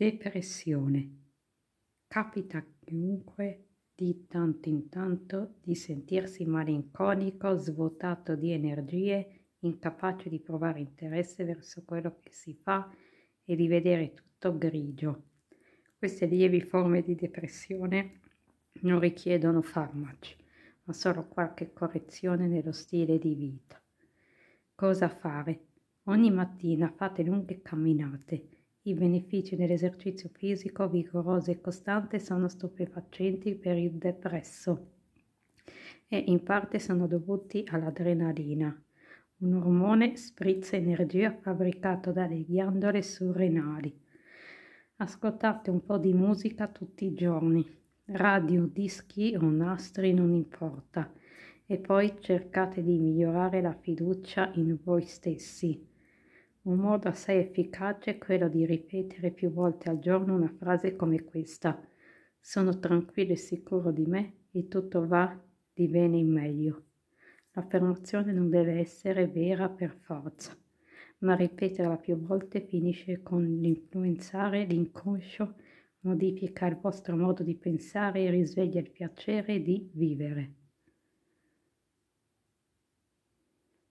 depressione. Capita a chiunque di tanto in tanto di sentirsi malinconico, svuotato di energie, incapace di provare interesse verso quello che si fa e di vedere tutto grigio. Queste lievi forme di depressione non richiedono farmaci, ma solo qualche correzione nello stile di vita. Cosa fare? Ogni mattina fate lunghe camminate i benefici dell'esercizio fisico vigoroso e costante sono stupefacenti per il depresso e in parte sono dovuti all'adrenalina, un ormone sprizza energia fabbricato dalle ghiandole surrenali. Ascoltate un po' di musica tutti i giorni, radio, dischi o nastri non importa, e poi cercate di migliorare la fiducia in voi stessi. Un modo assai efficace è quello di ripetere più volte al giorno una frase come questa. Sono tranquillo e sicuro di me e tutto va di bene in meglio. L'affermazione non deve essere vera per forza, ma ripeterla più volte finisce con l'influenzare l'inconscio, modifica il vostro modo di pensare e risveglia il piacere di vivere.